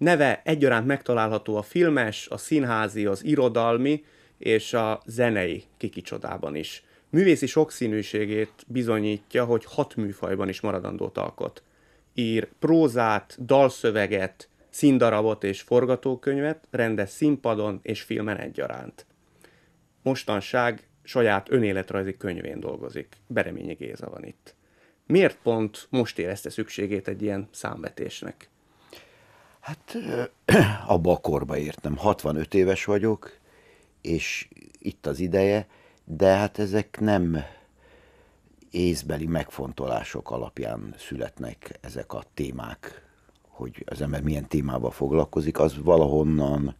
neve egyaránt megtalálható a filmes, a színházi, az irodalmi és a zenei kikicsodában is. Művészi sokszínűségét bizonyítja, hogy hat műfajban is maradandót alkot. Ír prózát, dalszöveget, színdarabot és forgatókönyvet, rendez színpadon és filmen egyaránt. Mostanság saját önéletrajzi könyvén dolgozik. Bereményi Géza van itt. Miért pont most érezte szükségét egy ilyen számvetésnek? Hát abba a korba értem. 65 éves vagyok, és itt az ideje, de hát ezek nem észbeli megfontolások alapján születnek ezek a témák, hogy az ember milyen témával foglalkozik, az valahonnan,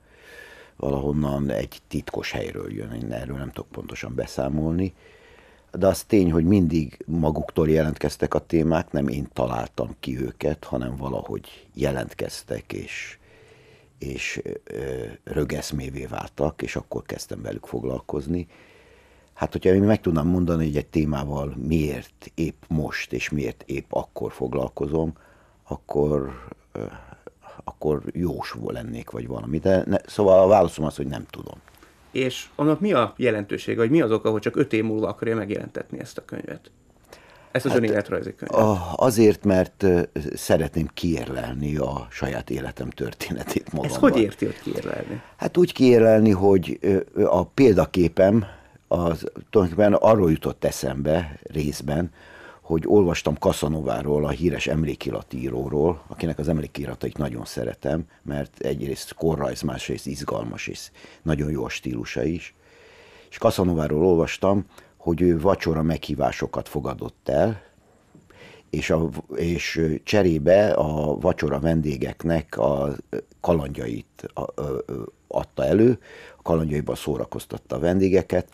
valahonnan egy titkos helyről jön, én erről nem tudok pontosan beszámolni, de az tény, hogy mindig maguktól jelentkeztek a témák, nem én találtam ki őket, hanem valahogy jelentkeztek, és, és ö, rögeszmévé váltak, és akkor kezdtem velük foglalkozni. Hát, hogyha én meg tudnám mondani, hogy egy témával miért épp most, és miért épp akkor foglalkozom, akkor, ö, akkor jós lennék, vagy valami. De ne, szóval a válaszom az, hogy nem tudom és annak mi a jelentősége, vagy mi az oka, hogy csak öt év múlva akarja megjelentetni ezt a könyvet? Ezt az hát, önéletrajzi könyvet. Azért, mert szeretném kiérlelni a saját életem történetét magamban. Ezt hogy érti, hogy kiérlelni? Hát úgy kiérlelni, hogy a példaképem az tulajdonképpen arról jutott eszembe részben, hogy olvastam Kaszanováról, a híres emlékiratíróról, akinek az emlékiratait nagyon szeretem, mert egyrészt korrajz, másrészt izgalmas, és nagyon jó a stílusa is. És Kaszanováról olvastam, hogy ő vacsora meghívásokat fogadott el, és, a, és cserébe a vacsora vendégeknek a kalandjait adta elő, a kalandjaiban szórakoztatta a vendégeket,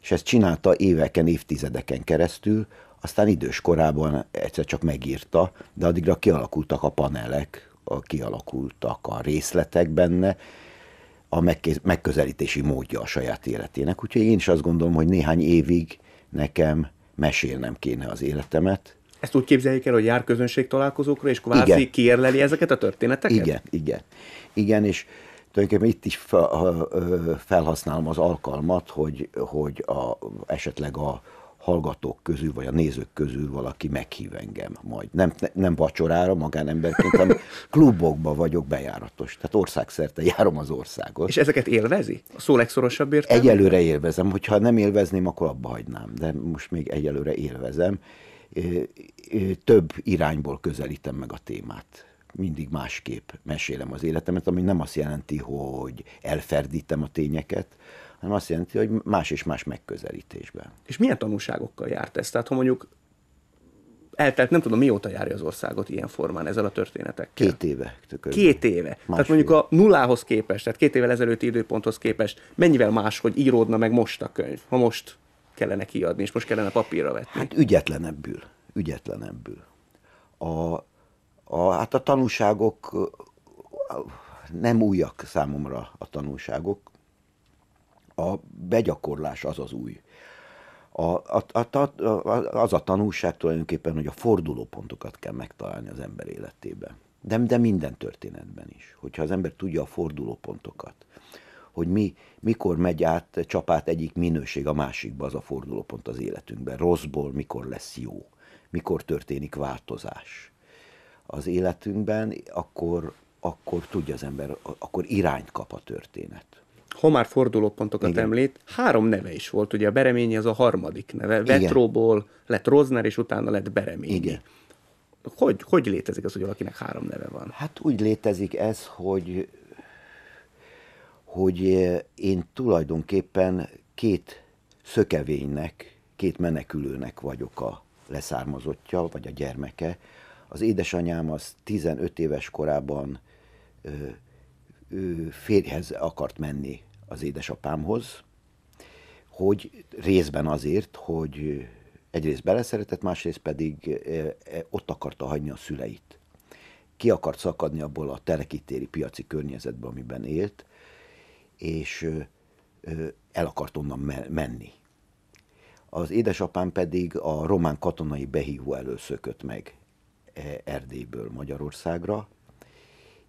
és ezt csinálta éveken, évtizedeken keresztül, aztán idős korában egyszer csak megírta, de addigra kialakultak a panelek, a, kialakultak a részletek benne, a megközelítési módja a saját életének. Úgyhogy én is azt gondolom, hogy néhány évig nekem mesélnem kéne az életemet. Ezt úgy képzeljék el, hogy jár közönség találkozókra, és kvázi igen. kiérleli ezeket a történeteket? Igen, igen. Igen, és tulajdonképpen itt is felhasználom az alkalmat, hogy, hogy a, esetleg a, hallgatók közül, vagy a nézők közül valaki meghív engem majd. Nem, nem vacsorára magánemberként, hanem klubokba vagyok bejáratos. Tehát országszerte járom az országot. És ezeket élvezi? A szó legszorosabb értelme? Egyelőre élvezem. Hogyha nem élvezném, akkor abba hagynám. De most még egyelőre élvezem. Több irányból közelítem meg a témát mindig másképp mesélem az életemet, ami nem azt jelenti, hogy elferdítem a tényeket, hanem azt jelenti, hogy más és más megközelítésben. És milyen tanulságokkal járt ez? Tehát ha mondjuk eltelt, nem tudom, mióta járja az országot ilyen formán ezzel a történetekkel. Két éve. Tökörben. Két éve. Más Tehát mondjuk a nullához képest, tehát két évvel ezelőtti időponthoz képest, mennyivel más, hogy íródna meg most a könyv, ha most kellene kiadni, és most kellene papírra vetni? Hát ügyetlenebbül. Ügyetlenebbül. A, a, hát a tanúságok nem újak számomra a tanúságok, a begyakorlás az az új. A, a, a, a, az a tanulság tulajdonképpen, hogy a fordulópontokat kell megtalálni az ember életében. De, de minden történetben is. Hogyha az ember tudja a fordulópontokat, hogy mi, mikor megy át csapát egyik minőség a másikba, az a fordulópont az életünkben. Rosszból mikor lesz jó, mikor történik változás az életünkben, akkor, akkor tudja az ember, akkor irányt kap a történet ha már fordulópontokat Igen. említ, három neve is volt, ugye a Bereményi az a harmadik neve. Igen. Vetróból lett Rozner, és utána lett Bereményi. Igen. Hogy, hogy létezik az, hogy valakinek három neve van? Hát úgy létezik ez, hogy, hogy eh, én tulajdonképpen két szökevénynek, két menekülőnek vagyok a leszármazottja, vagy a gyermeke. Az édesanyám az 15 éves korában eh, ő férjhez akart menni az édesapámhoz, hogy részben azért, hogy egyrészt beleszeretett, másrészt pedig ott akarta hagyni a szüleit. Ki akart szakadni abból a telekítéri piaci környezetből, amiben élt, és el akart onnan menni. Az édesapám pedig a román katonai behívó elől szökött meg e, Erdélyből Magyarországra,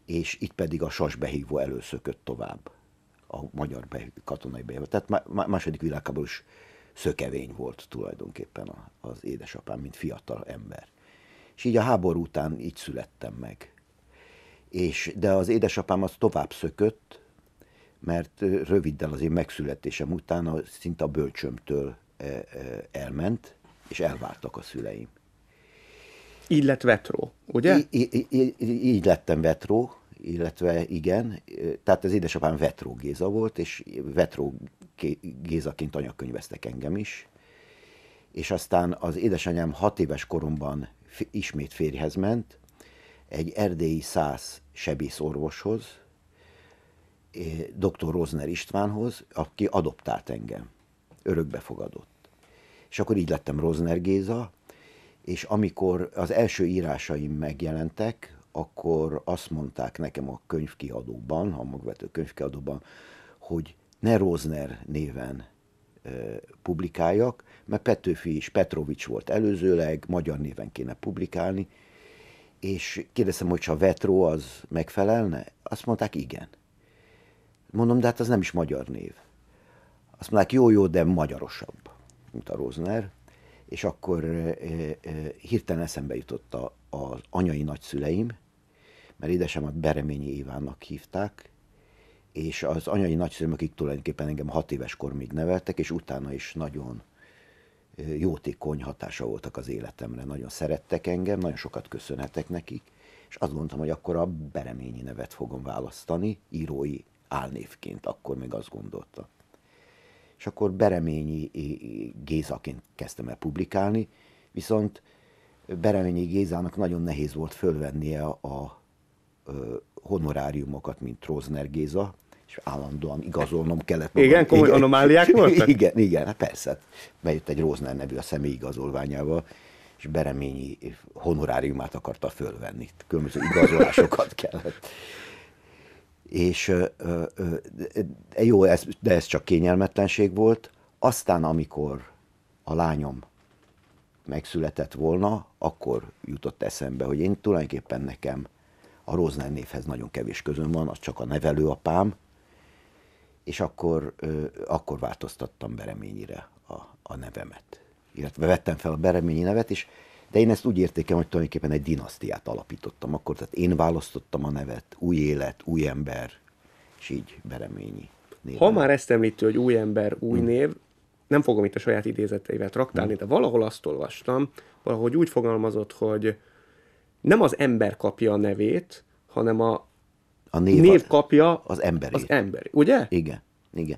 és itt pedig a sas behívó előszökött tovább, a magyar katonai behívó. Tehát második világháborús is szökevény volt tulajdonképpen az édesapám, mint fiatal ember. És így a háború után így születtem meg. És, de az édesapám az tovább szökött, mert röviddel az én megszületésem után a, szinte a bölcsömtől e, e, elment, és elvártak a szüleim. Így lett vetró, ugye? Így, így, így, így lettem vetró, illetve igen, tehát az édesapám Vetró Géza volt, és Vetró Gézaként anyakönyveztek engem is, és aztán az édesanyám hat éves koromban ismét férjhez ment, egy erdélyi száz sebész orvoshoz, eh, dr. Rozner Istvánhoz, aki adoptált engem, örökbefogadott. És akkor így lettem Rozner Géza, és amikor az első írásaim megjelentek, akkor azt mondták nekem a könyvkiadóban, a magvető könyvkiadóban, hogy ne Rosner néven ö, publikáljak, mert Petőfi is Petrovics volt előzőleg, magyar néven kéne publikálni, és kérdeztem, hogy ha Vetro az megfelelne? Azt mondták, igen. Mondom, de hát az nem is magyar név. Azt mondták, jó, jó, de magyarosabb, mint a Rosner. És akkor e, e, hirtelen eszembe jutott a, az anyai nagyszüleim, mert édesemet Bereményi Ivánnak hívták, és az anyai nagyszülőm, akik tulajdonképpen engem hat éves kormig neveltek, és utána is nagyon jótékony hatása voltak az életemre. Nagyon szerettek engem, nagyon sokat köszönhetek nekik, és azt gondoltam, hogy akkor a Bereményi nevet fogom választani, írói álnévként, akkor még azt gondolta. És akkor Bereményi Gézaként kezdtem el publikálni, viszont Bereményi Gézának nagyon nehéz volt fölvennie a, a honoráriumokat, mint Rosner Géza, és állandóan igazolnom kellett. Magam. Igen, komoly igen, anomáliák voltak? Igen, igen, hát, hát Bejött egy Rózner nevű a személy igazolványával, és Bereményi honoráriumát akarta fölvenni. Különböző igazolásokat kellett. És jó, ez, de ez csak kényelmetlenség volt. Aztán, amikor a lányom megszületett volna, akkor jutott eszembe, hogy én tulajdonképpen nekem a Rózner névhez nagyon kevés közön van, az csak a nevelőapám, és akkor, akkor változtattam Bereményire a, a nevemet. Illetve vettem fel a Bereményi nevet is, de én ezt úgy értékem, hogy tulajdonképpen egy dinasztiát alapítottam akkor, tehát én választottam a nevet, új élet, új ember, és így Bereményi. név. Ha már ezt említő, hogy új ember, új hmm. név, nem fogom itt a saját idézeteivel traktálni, hmm. de valahol azt olvastam, valahogy úgy fogalmazott, hogy nem az ember kapja a nevét, hanem a, a név, név a, kapja az emberi. Az emberi, ugye? Igen, igen.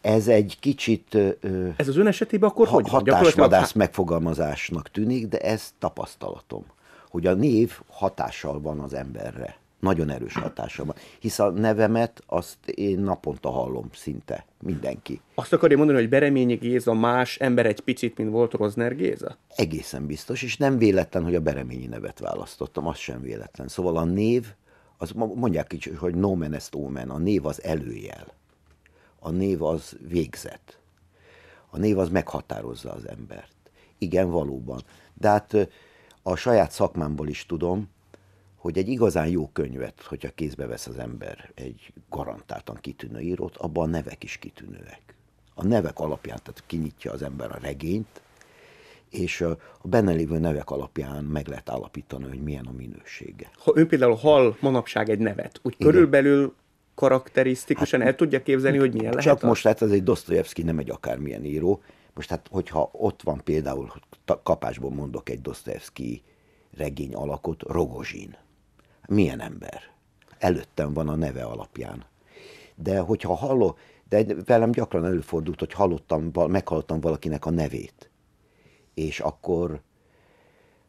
Ez egy kicsit... Ö, ez az ön esetében akkor ha, hogy Hatásvadász megfogalmazásnak tűnik, de ez tapasztalatom, hogy a név hatással van az emberre nagyon erős hatása van. Hisz a nevemet azt én naponta hallom szinte mindenki. Azt akarja mondani, hogy Bereményi Géza más ember egy picit, mint volt Rozner Géza? Egészen biztos, és nem véletlen, hogy a Bereményi nevet választottam, az sem véletlen. Szóval a név, az mondják így, hogy no man est omen, a név az előjel. A név az végzet. A név az meghatározza az embert. Igen, valóban. De hát a saját szakmámból is tudom, hogy egy igazán jó könyvet, hogyha kézbe vesz az ember egy garantáltan kitűnő írót, abban a nevek is kitűnőek. A nevek alapján, tehát kinyitja az ember a regényt, és a benne lévő nevek alapján meg lehet állapítani, hogy milyen a minősége. Ha ön például hall manapság egy nevet, úgy Igen. körülbelül karakterisztikusan hát, el tudja képzelni, hogy milyen csak lehet? Csak most, hát ez egy Dostoyevsky, nem egy akármilyen író. Most hát, hogyha ott van például, kapásból mondok egy Dostoyevsky regény alakot, Rogozsin milyen ember. Előttem van a neve alapján. De hogyha halló, de velem gyakran előfordult, hogy hallottam, meghallottam valakinek a nevét. És akkor,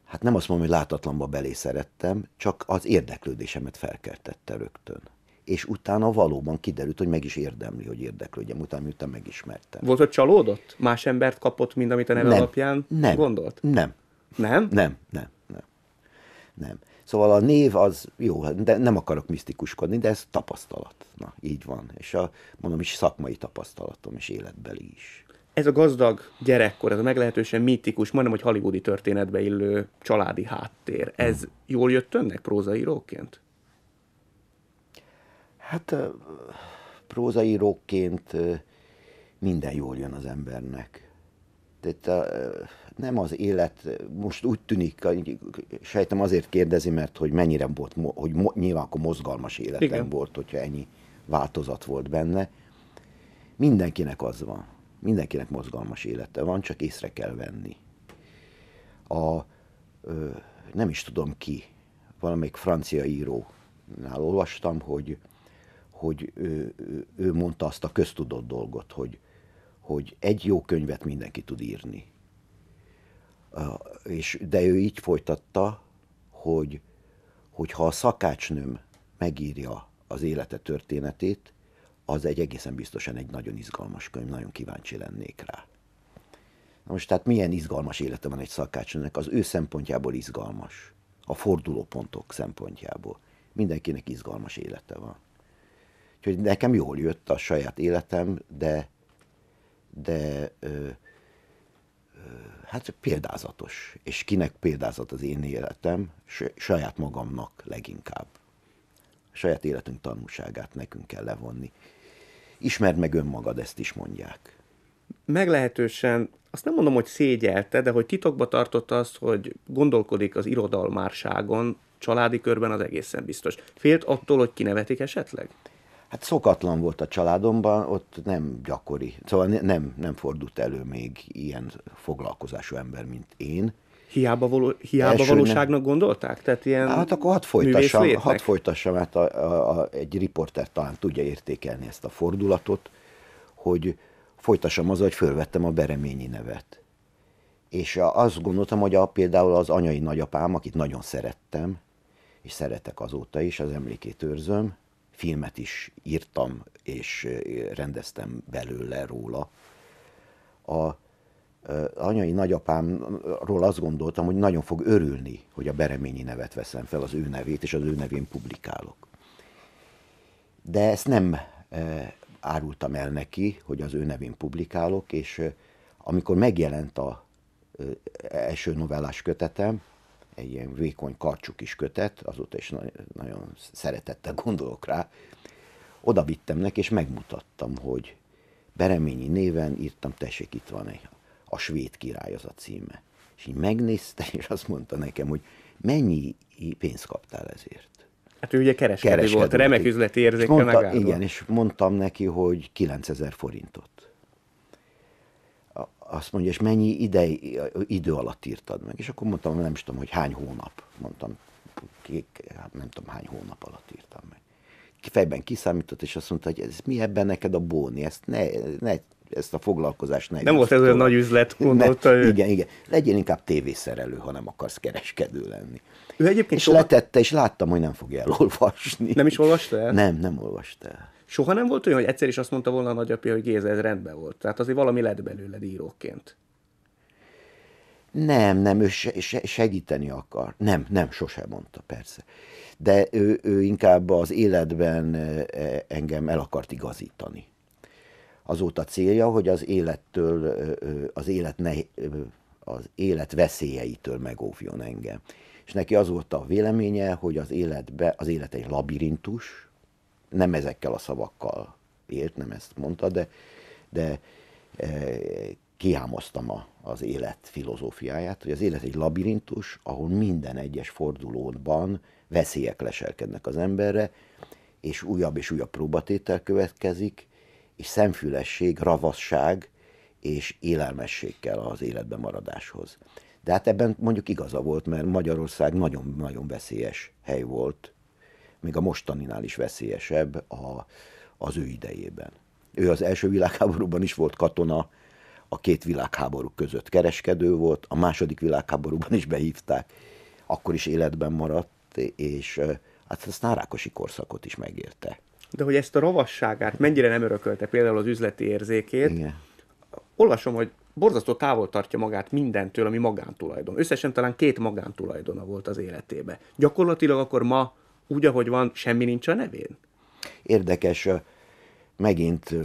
hát nem azt mondom, hogy látatlanba belé szerettem, csak az érdeklődésemet felkeltette rögtön és utána valóban kiderült, hogy meg is érdemli, hogy érdeklődjem, utána miután megismertem. Volt, hogy csalódott? Más embert kapott, mint amit a neve nem, alapján nem, gondolt? Nem. Nem? Nem, nem, nem. nem. Szóval a név az jó, de nem akarok misztikuskodni, de ez tapasztalat. Na, így van. És a, mondom is szakmai tapasztalatom, és életbeli is. Ez a gazdag gyerekkor, ez a meglehetősen mítikus, majdnem, hogy hollywoodi történetbe illő családi háttér, ez hmm. jól jött önnek prózaíróként? Hát prózaíróként minden jól jön az embernek. Tehát a, eh, nem az élet, most úgy tűnik, sejtem azért kérdezi, mert hogy mennyire volt, hogy mo, nyilván akkor mozgalmas életem Igen. volt, hogyha ennyi változat volt benne. Mindenkinek az van. Mindenkinek mozgalmas élete van, csak észre kell venni. A, ö, nem is tudom ki, valamelyik francia írónál olvastam, hogy, hogy ő, ő mondta azt a köztudott dolgot, hogy hogy egy jó könyvet mindenki tud írni. És, de ő így folytatta, hogy, hogy ha a szakácsnőm megírja az élete történetét, az egy egészen biztosan egy nagyon izgalmas könyv, nagyon kíváncsi lennék rá. Na most tehát milyen izgalmas élete van egy szakácsnőnek? Az ő szempontjából izgalmas. A fordulópontok szempontjából. Mindenkinek izgalmas élete van. Úgyhogy nekem jól jött a saját életem, de de ö, hát példázatos. És kinek példázat az én életem? Saját magamnak leginkább. saját életünk tanulságát nekünk kell levonni. Ismerd meg önmagad, ezt is mondják. Meglehetősen, azt nem mondom, hogy szégyelte, de hogy titokba tartotta azt, hogy gondolkodik az irodalmárságon, családi körben az egészen biztos. Félt attól, hogy kinevetik esetleg? Hát szokatlan volt a családomban, ott nem gyakori. Szóval nem, nem fordult elő még ilyen foglalkozású ember, mint én. Hiába, való, hiába Első, valóságnak nem... gondolták? Tehát ilyen hát akkor hadd folytassam, hadd folytassam hát a, a, a, egy riporter talán tudja értékelni ezt a fordulatot, hogy folytassam az, hogy fölvettem a Bereményi nevet. És azt gondoltam, hogy a, például az anyai nagyapám, akit nagyon szerettem, és szeretek azóta is, az emlékét őrzöm, filmet is írtam és rendeztem belőle róla. A anyai nagyapámról azt gondoltam, hogy nagyon fog örülni, hogy a Bereményi nevet veszem fel, az ő nevét, és az ő nevén publikálok. De ezt nem árultam el neki, hogy az ő nevén publikálok, és amikor megjelent a első novellás kötetem, egy ilyen vékony karcsú kis kötet, azóta is na- nagyon szeretettel gondolok rá. Oda vittem neki, és megmutattam, hogy Bereményi néven írtam, tessék, itt van egy, a svéd király az a címe. És így megnézte, és azt mondta nekem, hogy mennyi pénzt kaptál ezért. Hát ő ugye kereskedő, kereskedő volt, remek üzleti érzéke megállt. Igen, és mondtam neki, hogy 9000 forintot azt mondja, és mennyi idei, idő alatt írtad meg? És akkor mondtam, nem is tudom, hogy hány hónap. Mondtam, kék, hát nem tudom, hány hónap alatt írtam meg. Fejben kiszámított, és azt mondta, hogy ez mi ebben neked a bóni, ezt ne, ne ezt a foglalkozást ne Nem volt ez olyan nagy üzlet, gondolta ne, ő. Igen, igen. legyél inkább tévészerelő, ha nem akarsz kereskedő lenni. Ő egyébként és soha... letette, és láttam, hogy nem fogja elolvasni. Nem is olvasta el? Nem, nem olvasta el soha nem volt olyan, hogy egyszer is azt mondta volna a nagyapja, hogy Géza, ez rendben volt. Tehát azért valami lett belőled íróként. Nem, nem, ő segíteni akar. Nem, nem, sose mondta, persze. De ő, ő inkább az életben e, engem el akart igazítani. Azóta célja, hogy az élettől, az élet, ne, az élet veszélyeitől megóvjon engem. És neki az volt a véleménye, hogy az, életbe, az élet egy labirintus, nem ezekkel a szavakkal élt, nem ezt mondta, de, de e, kiámoztam a, az élet filozófiáját, hogy az élet egy labirintus, ahol minden egyes fordulóban veszélyek leselkednek az emberre, és újabb és újabb próbatétel következik, és szemfülesség, ravasság és élelmesség kell az életben maradáshoz. De hát ebben mondjuk igaza volt, mert Magyarország nagyon-nagyon veszélyes hely volt még a mostaninál is veszélyesebb a, az ő idejében. Ő az első világháborúban is volt katona, a két világháború között kereskedő volt, a második világháborúban is behívták, akkor is életben maradt, és hát aztán Rákosi korszakot is megérte. De hogy ezt a rovasságát mennyire nem örökölte például az üzleti érzékét, Igen. olvasom, hogy borzasztó távol tartja magát mindentől, ami magántulajdon. Összesen talán két magántulajdona volt az életébe. Gyakorlatilag akkor ma úgy, ahogy van, semmi nincs a nevén? Érdekes, megint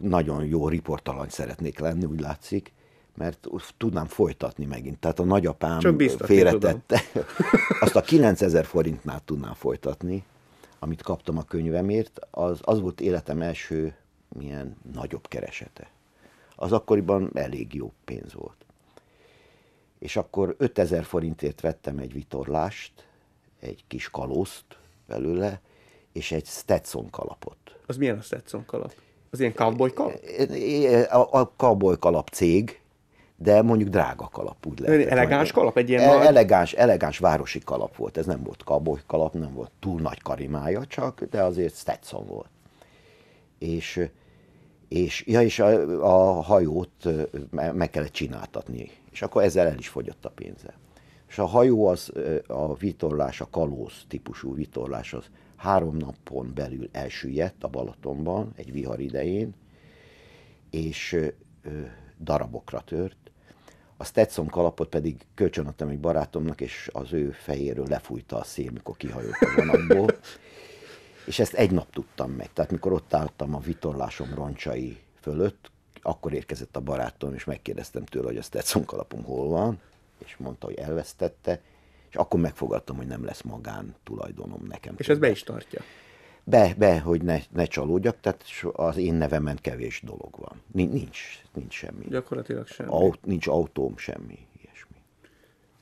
nagyon jó riportalan szeretnék lenni, úgy látszik, mert tudnám folytatni megint. Tehát a nagyapám félretette. Azt a 9000 forintnál tudnám folytatni, amit kaptam a könyvemért, az, az volt életem első milyen nagyobb keresete. Az akkoriban elég jó pénz volt. És akkor 5000 forintért vettem egy vitorlást, egy kis kaloszt belőle, és egy Stetson kalapot. Az milyen a Stetson kalap? Az ilyen cowboy kalap? A, a cowboy kalap cég, de mondjuk drága kalap, úgy lehet. Elegáns kalap? Egy ilyen e- elegáns, elegáns városi kalap volt. Ez nem volt cowboy kalap, nem volt túl nagy karimája csak, de azért Stetson volt. És, és, ja, és a, a hajót meg kellett csináltatni, és akkor ezzel el is fogyott a pénze és a hajó az, a vitorlás, a kalóz típusú vitorlás az három napon belül elsüllyedt a Balatonban, egy vihar idején, és darabokra tört. A Stetson kalapot pedig kölcsönadtam egy barátomnak, és az ő fejéről lefújta a szél, mikor kihajolt a vonatból. és ezt egy nap tudtam meg. Tehát mikor ott álltam a vitorlásom roncsai fölött, akkor érkezett a barátom, és megkérdeztem tőle, hogy a Stetson kalapom hol van és mondta, hogy elvesztette, és akkor megfogadtam, hogy nem lesz magán tulajdonom nekem. És ez be is tartja? Be, be, hogy ne, ne csalódjak, tehát az én nevemen kevés dolog van. Nincs, nincs semmi. Gyakorlatilag semmi. Aut, nincs autóm, semmi ilyesmi.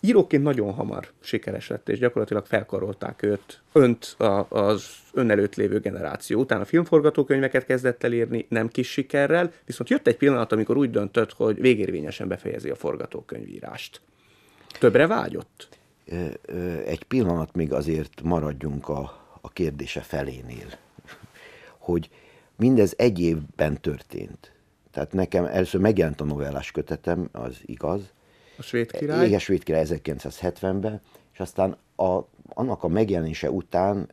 Íróként nagyon hamar sikeres lett, és gyakorlatilag felkarolták őt, önt a, az ön előtt lévő generáció. Utána filmforgatókönyveket kezdett el írni, nem kis sikerrel, viszont jött egy pillanat, amikor úgy döntött, hogy végérvényesen befejezi a forgatókönyvírást. Többre vágyott? Egy pillanat még azért maradjunk a, a kérdése felénél, hogy mindez egy évben történt. Tehát nekem először megjelent a novellás kötetem, az igaz. A svéd király? Igen, svéd király 1970-ben, és aztán a, annak a megjelenése után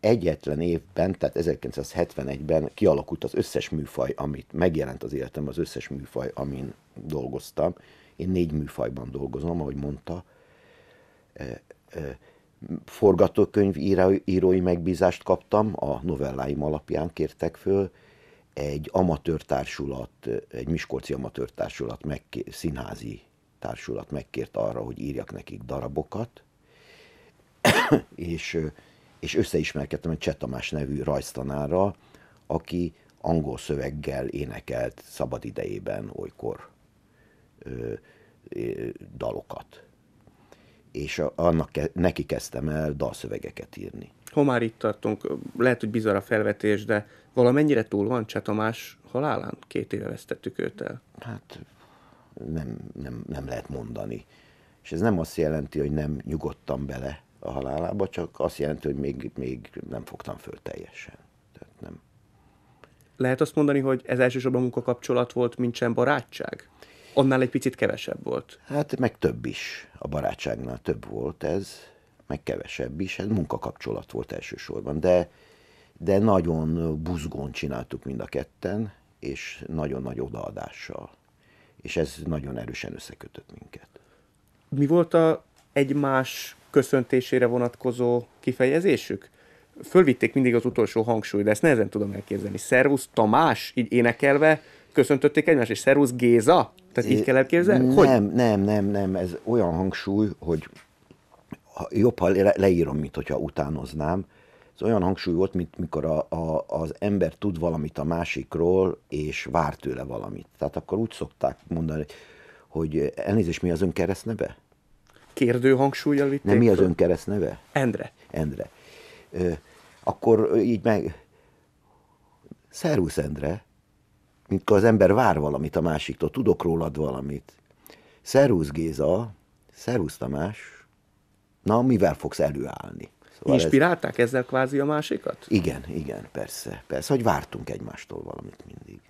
egyetlen évben, tehát 1971-ben kialakult az összes műfaj, amit megjelent az életem, az összes műfaj, amin dolgoztam. Én négy műfajban dolgozom, ahogy mondta. E, e, forgatókönyv írói megbízást kaptam, a novelláim alapján kértek föl, egy amatőrtársulat, egy Miskolci amatőrtársulat, színházi társulat megkért arra, hogy írjak nekik darabokat, és, és összeismerkedtem egy Csetamás nevű rajztanára, aki angol szöveggel énekelt szabadidejében olykor dalokat. És a annak neki kezdtem el dalszövegeket írni. Ha már itt tartunk, lehet, hogy bizarra a felvetés, de valamennyire túl van Cseh Tamás halálán? Két éve vesztettük őt el. Hát nem, nem, nem lehet mondani. És ez nem azt jelenti, hogy nem nyugodtam bele a halálába, csak azt jelenti, hogy még, még nem fogtam föl teljesen. Tehát nem. Lehet azt mondani, hogy ez elsősorban munkakapcsolat volt, mint sem barátság? Annál egy picit kevesebb volt. Hát meg több is. A barátságnál több volt ez, meg kevesebb is. Ez munkakapcsolat volt elsősorban, de, de nagyon buzgón csináltuk mind a ketten, és nagyon nagy odaadással. És ez nagyon erősen összekötött minket. Mi volt a egymás köszöntésére vonatkozó kifejezésük? Fölvitték mindig az utolsó hangsúlyt, de ezt nehezen tudom elképzelni. Szervusz Tamás, így énekelve, köszöntötték egymást, és szerusz Géza? Tehát így kell elképzelni? Hogy? Nem, nem, nem, nem, ez olyan hangsúly, hogy jobb, ha le, leírom, mint hogyha utánoznám. Ez olyan hangsúly volt, mint mikor a, a, az ember tud valamit a másikról, és vár tőle valamit. Tehát akkor úgy szokták mondani, hogy elnézést, mi az ön keresztneve? Kérdő hangsúlyjal vitték? Nem, mi az ön keresztneve? Endre. Endre. Ö, akkor így meg... Szervusz, Endre mikor az ember vár valamit a másiktól, tudok rólad valamit. Szerusz Géza, szerusz Tamás, na mivel fogsz előállni? Szóval Inspirálták ez... ezzel kvázi a másikat? Igen, igen, persze. Persze, hogy vártunk egymástól valamit mindig.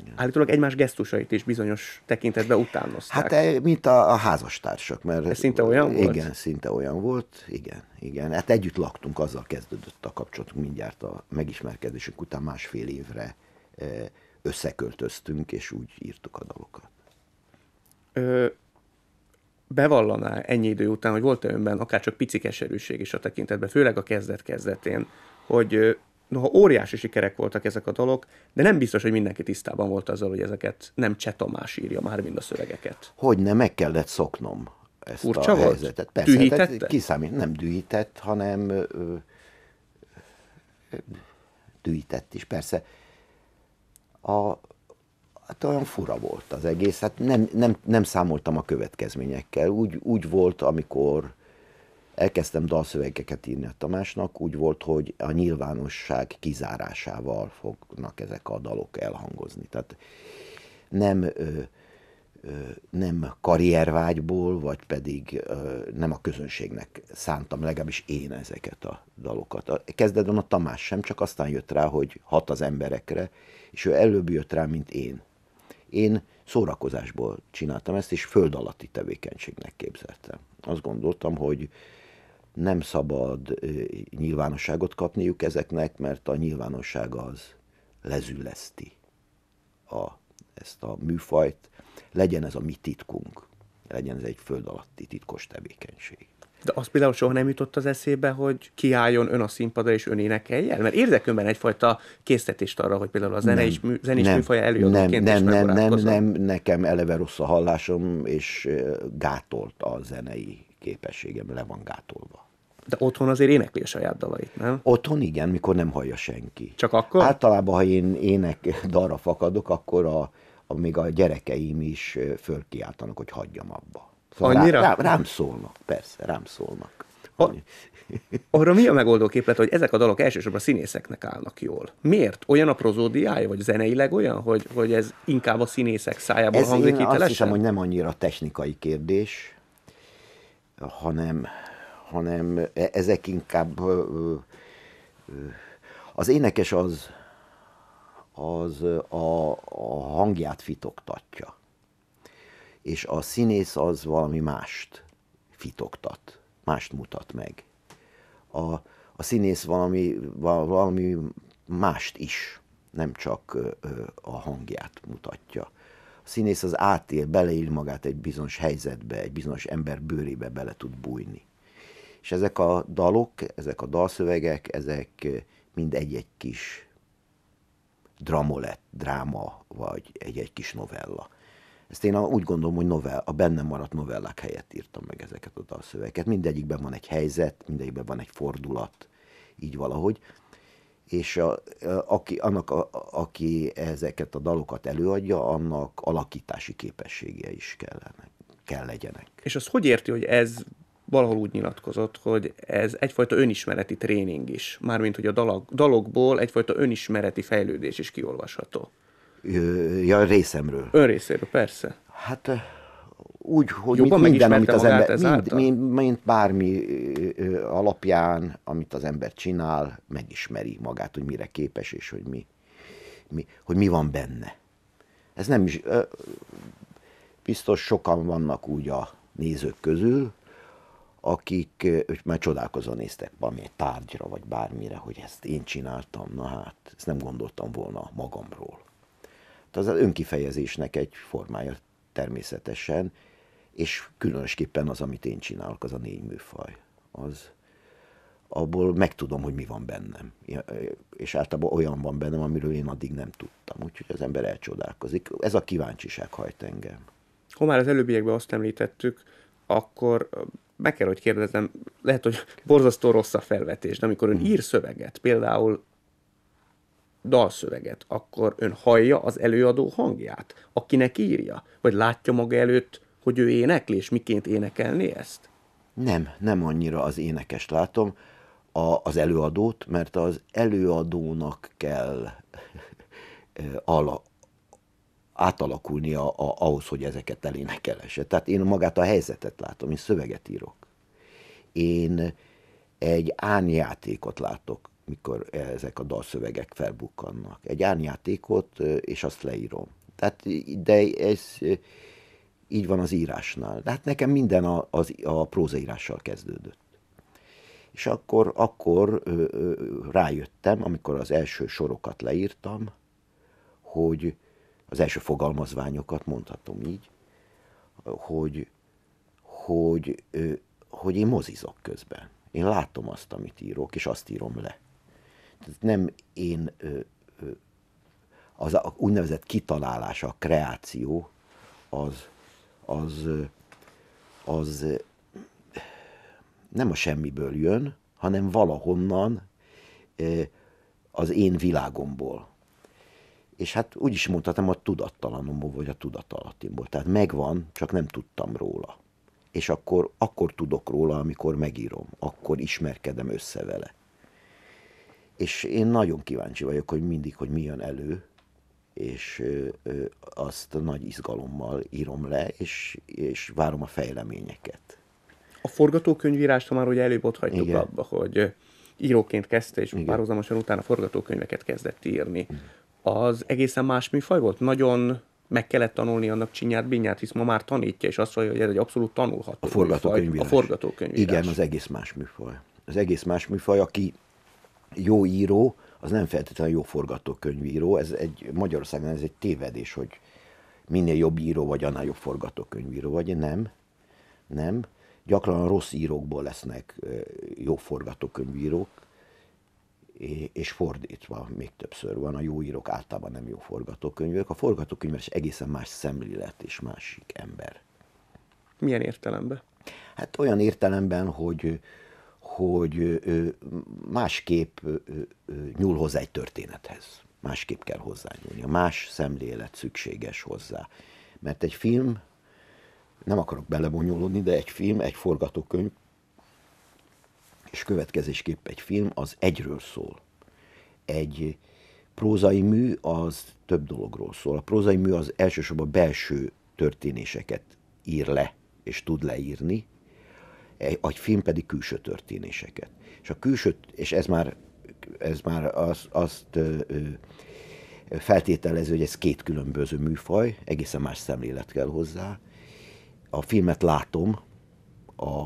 Igen. Állítólag egymás gesztusait is bizonyos tekintetben utánozták. Hát, eh, mint a, a házastársak, mert... Ez szinte olyan igen, volt? Igen, szinte olyan volt, igen, igen. Hát együtt laktunk, azzal kezdődött a kapcsolatunk mindjárt a megismerkedésünk után másfél évre eh, összeköltöztünk, és úgy írtuk a dalokat. Ö, bevallaná ennyi idő után, hogy volt-e önben akár csak pici keserűség is a tekintetben, főleg a kezdet-kezdetén, hogy noha óriási sikerek voltak ezek a dalok, de nem biztos, hogy mindenki tisztában volt azzal, hogy ezeket nem Cseh Tamás írja már mind a szövegeket. Hogy nem, meg kellett szoknom ezt Furcsa a volt? helyzetet. Persze, hát Kiszámít, nem dühített, hanem ö, ö, dühített is, persze a, hát olyan fura volt az egész, hát nem, nem, nem számoltam a következményekkel. Úgy, úgy volt, amikor elkezdtem dalszövegeket írni a Tamásnak, úgy volt, hogy a nyilvánosság kizárásával fognak ezek a dalok elhangozni. Tehát nem... Ö, nem karriervágyból, vagy pedig nem a közönségnek szántam, legalábbis én ezeket a dalokat. A kezdetben a Tamás sem, csak aztán jött rá, hogy hat az emberekre, és ő előbb jött rá, mint én. Én szórakozásból csináltam ezt, és föld alatti tevékenységnek képzeltem. Azt gondoltam, hogy nem szabad nyilvánosságot kapniuk ezeknek, mert a nyilvánosság az lezüleszti a, ezt a műfajt, legyen ez a mi titkunk, legyen ez egy föld alatti titkos tevékenység. De az például soha nem jutott az eszébe, hogy kiálljon ön a színpadra és ön énekeljen? Mert érzek önben egyfajta késztetést arra, hogy például a zene is, mű, zenés nem, műfaja előadóként nem, nem, nem, nem, nem, nekem eleve rossz a hallásom, és gátolt a zenei képességem, le van gátolva. De otthon azért énekli a saját dalait, nem? Otthon igen, mikor nem hallja senki. Csak akkor? Általában, ha én ének darra fakadok, akkor a még a gyerekeim is fölkiáltanak, hogy hagyjam abba. Szóval Annyira? Rám, rám szólnak, persze, rám szólnak. A, arra mi a megoldó képlet, hogy ezek a dalok elsősorban a színészeknek állnak jól? Miért? Olyan a prozódiája, vagy zeneileg olyan, hogy, hogy ez inkább a színészek szájából ez hangzik én azt hiszem, hogy nem annyira technikai kérdés, hanem, hanem e- ezek inkább az énekes az, az a, a hangját fitoktatja. És a színész az valami mást fitoktat, mást mutat meg. A, a színész valami, valami mást is, nem csak a hangját mutatja. A színész az átél, beleír magát egy bizonyos helyzetbe, egy bizonyos ember bőrébe bele tud bújni. És ezek a dalok, ezek a dalszövegek, ezek mind egy-egy kis dramolett, dráma, vagy egy-egy kis novella. Ezt én úgy gondolom, hogy novell, a bennem maradt novellák helyett írtam meg ezeket a dalszövegeket. Mindegyikben van egy helyzet, mindegyikben van egy fordulat, így valahogy. És a, a, aki, annak, a, aki ezeket a dalokat előadja, annak alakítási képessége is kellene, kell legyenek. És az hogy érti, hogy ez valahol úgy nyilatkozott, hogy ez egyfajta önismereti tréning is, mármint hogy a dalag, dalokból egyfajta önismereti fejlődés is kiolvasható. Ja, részemről. Ön részéről, persze. Hát úgy, hogy Jobban mint minden, amit az ember, mind, mind, mind bármi alapján, amit az ember csinál, megismeri magát, hogy mire képes, és hogy mi, mi, hogy mi van benne. Ez nem is, biztos sokan vannak úgy a nézők közül, akik hogy már csodálkozva néztek valami egy tárgyra, vagy bármire, hogy ezt én csináltam, na hát, ezt nem gondoltam volna magamról. Tehát az önkifejezésnek egy formája természetesen, és különösképpen az, amit én csinálok, az a négy műfaj. Az, abból megtudom, hogy mi van bennem. És általában olyan van bennem, amiről én addig nem tudtam. Úgyhogy az ember elcsodálkozik. Ez a kíváncsiság hajt engem. Ha már az előbbiekben azt említettük, akkor be kell, hogy kérdezem, lehet, hogy borzasztó rossz a felvetés, de amikor ön hmm. ír szöveget, például dalszöveget, akkor ön hallja az előadó hangját, akinek írja, vagy látja maga előtt, hogy ő énekli, és miként énekelni ezt? Nem, nem annyira az énekes látom, a, az előadót, mert az előadónak kell ala, átalakulnia a, ahhoz, hogy ezeket elénekelesse. Tehát én magát a helyzetet látom, én szöveget írok. Én egy ánjátékot látok, mikor ezek a dalszövegek felbukkannak. Egy ánjátékot, és azt leírom. Tehát, de ez így van az írásnál. De hát nekem minden a, az, a prózaírással kezdődött. És akkor, akkor rájöttem, amikor az első sorokat leírtam, hogy az első fogalmazványokat, mondhatom így, hogy, hogy, hogy én mozizok közben. Én látom azt, amit írok, és azt írom le. Tehát nem én, az a úgynevezett kitalálás, a kreáció, az, az, az nem a semmiből jön, hanem valahonnan az én világomból és hát úgy is mondhatom, a tudattalanomból vagy a tudatalattimból. Tehát megvan, csak nem tudtam róla. És akkor, akkor tudok róla, amikor megírom, akkor ismerkedem össze vele. És én nagyon kíváncsi vagyok, hogy mindig, hogy mi jön elő, és ö, ö, azt nagy izgalommal írom le, és, és várom a fejleményeket. A forgatókönyvírást ha már ugye előbb ott hagytuk Igen. abba, hogy íróként kezdte, és Igen. párhuzamosan utána forgatókönyveket kezdett írni. Igen az egészen más műfaj volt. Nagyon meg kellett tanulni annak csinyát, binyát, hisz ma már tanítja, és azt mondja, hogy ez egy abszolút tanulható A forgatókönyv. A forgatókönyv. Igen, az egész más műfaj. Az egész más műfaj, aki jó író, az nem feltétlenül jó forgatókönyvíró. Ez egy, Magyarországon ez egy tévedés, hogy minél jobb író vagy, annál jobb forgatókönyvíró vagy. Nem, nem. Gyakran a rossz írókból lesznek jó forgatókönyvírók, és fordítva még többször van. A jó írók általában nem jó forgatókönyvek. A forgatókönyves egészen más szemlélet és másik ember. Milyen értelemben? Hát olyan értelemben, hogy, hogy másképp nyúl hozzá egy történethez. Másképp kell hozzányúlni. Más szemlélet szükséges hozzá. Mert egy film, nem akarok belebonyolódni, de egy film, egy forgatókönyv és következésképp egy film az egyről szól. Egy prózai mű az több dologról szól. A prózai mű az elsősorban belső történéseket ír le, és tud leírni, egy film pedig külső történéseket. És a külső, és ez már, ez már az, azt ö, feltételező, hogy ez két különböző műfaj, egészen más szemlélet kell hozzá. A filmet látom, a,